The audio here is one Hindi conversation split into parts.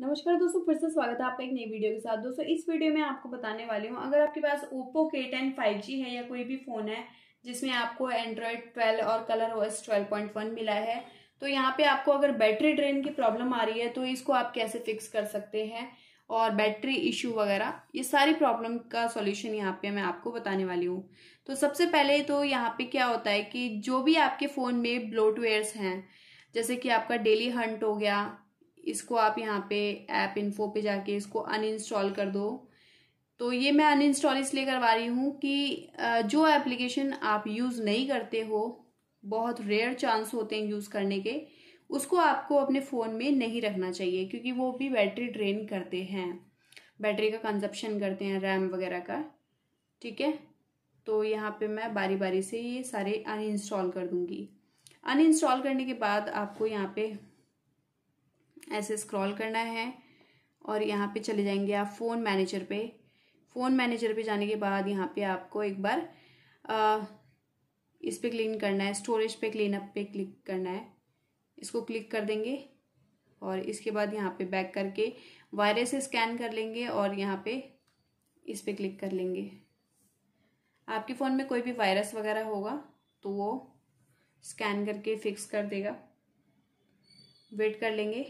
नमस्कार दोस्तों फिर से स्वागत है आपका एक नई वीडियो के साथ दोस्तों इस वीडियो में आपको बताने वाली हूँ अगर आपके पास Oppo K ten five G है या कोई भी फ़ोन है जिसमें आपको एंड्रॉयड ट्वेल्व और Color O S twelve point one मिला है तो यहाँ पे आपको अगर बैटरी ड्रेन की प्रॉब्लम आ रही है तो इसको आप कैसे फिक्स कर सकते हैं और बैटरी इशू वगैरह ये सारी प्रॉब्लम का सॉल्यूशन यहाँ पे मैं आपको बताने वाली हूँ तो सबसे पहले तो यहाँ पे क्या होता है कि जो भी आपके फ़ोन में ब्लोटवेयर्स हैं जैसे कि आपका डेली हंट हो गया इसको आप यहाँ पे ऐप इन्फो पे जाके इसको अनइंस्टॉल कर दो तो ये मैं अनइंस्टॉल इसलिए करवा रही हूँ कि जो एप्लीकेशन आप यूज़ नहीं करते हो बहुत रेयर चांस होते हैं यूज़ करने के उसको आपको अपने फ़ोन में नहीं रखना चाहिए क्योंकि वो भी बैटरी ड्रेन करते हैं बैटरी का कंजप्शन करते हैं रैम वगैरह का ठीक है तो यहाँ पे मैं बारी बारी से ये सारे अनइंस्टॉल कर दूँगी अनइंस्टॉल करने के बाद आपको यहाँ पे ऐसे स्क्रॉल करना है और यहाँ पे चले जाएंगे आप फ़ोन मैनेजर पे फ़ोन मैनेजर पे जाने के बाद यहाँ पे आपको एक बार आ, इस पर क्लीन करना है स्टोरेज पे क्लीन अप पे क्लिक करना है इसको क्लिक कर देंगे और इसके बाद यहाँ पे बैक करके वायरस स्कैन कर लेंगे और यहाँ पे इस पर क्लिक कर लेंगे आपके फ़ोन में कोई भी वायरस वगैरह होगा तो वो स्कैन करके फिक्स कर देगा वेट कर लेंगे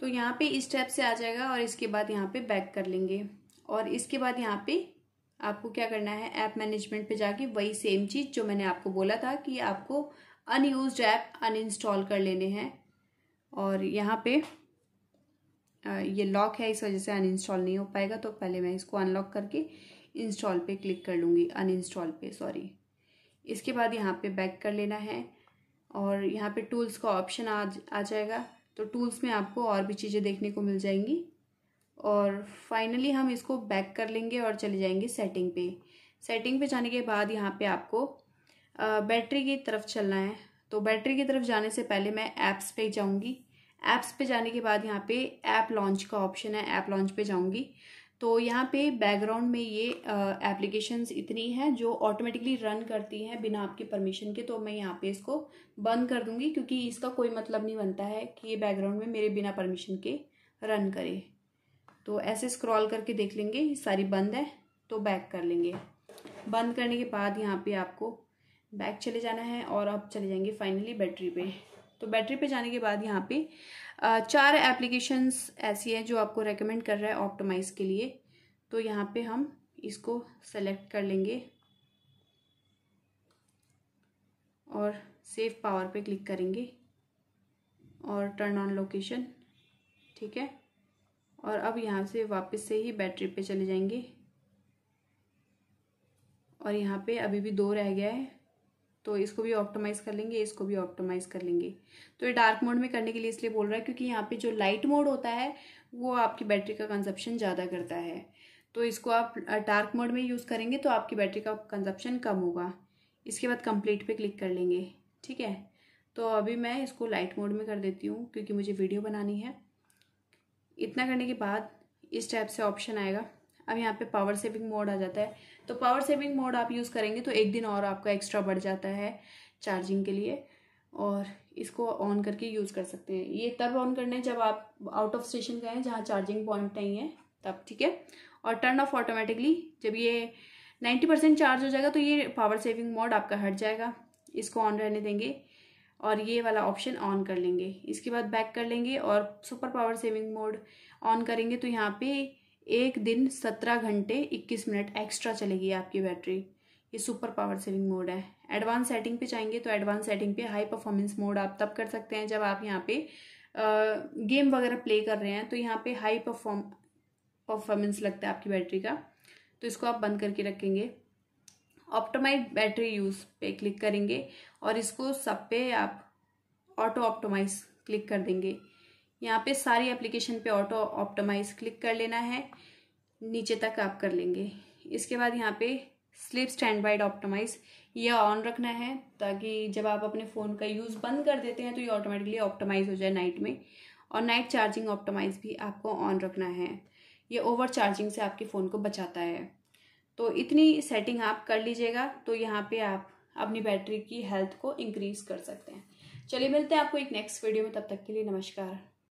तो यहाँ पे इस टाइप से आ जाएगा और इसके बाद यहाँ पे बैक कर लेंगे और इसके बाद यहाँ पे आपको क्या करना है ऐप मैनेजमेंट पे जाके वही सेम चीज़ जो मैंने आपको बोला था कि आपको अनयूज ऐप अनइंस्टॉल कर लेने हैं और यहाँ पे ये लॉक है इस वजह से अनइंस्टॉल नहीं हो पाएगा तो पहले मैं इसको अनलॉक करके इंस्टॉल पे क्लिक कर लूँगी अनइंस्टॉल पे सॉरी इसके बाद यहाँ पे बैक कर लेना है और यहाँ पे टूल्स का ऑप्शन आ आ जाएगा तो टूल्स में आपको और भी चीज़ें देखने को मिल जाएंगी और फाइनली हम इसको बैक कर लेंगे और चले जाएंगे सेटिंग पे सेटिंग पे जाने के बाद यहाँ पे आपको बैटरी की तरफ चलना है तो बैटरी की तरफ जाने से पहले मैं ऐप्स पे जाऊँगी ऐप्स पे जाने के बाद यहाँ पे ऐप लॉन्च का ऑप्शन है ऐप लॉन्च पे जाऊँगी तो यहाँ पे बैकग्राउंड में ये एप्लीकेशंस इतनी हैं जो ऑटोमेटिकली रन करती हैं बिना आपके परमिशन के तो मैं यहाँ पे इसको बंद कर दूँगी क्योंकि इसका कोई मतलब नहीं बनता है कि ये बैकग्राउंड में मेरे बिना परमिशन के रन करे तो ऐसे स्क्रॉल करके देख लेंगे ये सारी बंद है तो बैक कर लेंगे बंद करने के बाद यहाँ पर आपको बैक चले जाना है और आप चले जाएंगे फाइनली बैटरी पर तो बैटरी पे जाने के बाद यहाँ पे चार एप्लीकेशंस ऐसी है जो आपको रेकमेंड कर रहा है ऑप्टोमाइज के लिए तो यहाँ पे हम इसको सेलेक्ट कर लेंगे और सेफ पावर पे क्लिक करेंगे और टर्न ऑन लोकेशन ठीक है और अब यहाँ से वापस से ही बैटरी पे चले जाएंगे और यहाँ पे अभी भी दो रह गया है तो इसको भी ऑप्टोमाइज़ कर लेंगे इसको भी ऑप्टोमाइज़ कर लेंगे तो ये डार्क मोड में करने के लिए इसलिए बोल रहा है क्योंकि यहाँ पे जो लाइट मोड होता है वो आपकी बैटरी का कंजप्शन ज़्यादा करता है तो इसको आप डार्क मोड में यूज़ करेंगे तो आपकी बैटरी का कंजप्शन कम होगा इसके बाद कंप्लीट पे क्लिक कर लेंगे ठीक है तो अभी मैं इसको लाइट मोड में कर देती हूँ क्योंकि मुझे वीडियो बनानी है इतना करने के बाद इस टाइप से ऑप्शन आएगा अब यहाँ पे पावर सेविंग मोड आ जाता है तो पावर सेविंग मोड आप यूज़ करेंगे तो एक दिन और आपका एक्स्ट्रा बढ़ जाता है चार्जिंग के लिए और इसको ऑन करके यूज़ कर सकते हैं ये तब ऑन करना है जब आप आउट ऑफ स्टेशन गए हैं जहाँ चार्जिंग पॉइंट नहीं है तब ठीक है और टर्न ऑफ ऑटोमेटिकली जब ये नाइन्टी परसेंट चार्ज हो जाएगा तो ये पावर सेविंग मोड आपका हट जाएगा इसको ऑन रहने देंगे और ये वाला ऑप्शन ऑन कर लेंगे इसके बाद बैक कर लेंगे और super power saving mode on करेंगे तो यहाँ पे एक दिन सत्रह घंटे इक्कीस मिनट एक्स्ट्रा चलेगी आपकी बैटरी ये सुपर पावर सेविंग मोड है एडवांस सेटिंग पे जाएंगे तो एडवांस सेटिंग पे हाई परफॉर्मेंस मोड आप तब कर सकते हैं जब आप यहाँ पे गेम वगैरह प्ले कर रहे हैं तो यहाँ पे हाई परफॉर्म परफॉर्मेंस लगता है आपकी बैटरी का तो इसको आप बंद करके रखेंगे ऑप्टोमाइज बैटरी यूज़ पे क्लिक करेंगे और इसको सब पे आप ऑटो ऑप्टोमाइज क्लिक कर देंगे यहाँ पे सारी एप्लीकेशन पे ऑटो ऑप्टोमाइज क्लिक कर लेना है नीचे तक आप कर लेंगे इसके बाद यहाँ पे स्लिप स्टैंड बाइड ऑप्टोमाइज ये ऑन रखना है ताकि जब आप अपने फ़ोन का यूज़ बंद कर देते हैं तो ये ऑटोमेटिकली ऑप्टोमाइज हो जाए नाइट में और नाइट चार्जिंग ऑप्टोमाइज भी आपको ऑन रखना है ये ओवर चार्जिंग से आपके फ़ोन को बचाता है तो इतनी सेटिंग आप कर लीजिएगा तो यहाँ पे आप अपनी बैटरी की हेल्थ को इंक्रीज़ कर सकते हैं चलिए मिलते हैं आपको एक नेक्स्ट वीडियो में तब तक के लिए नमस्कार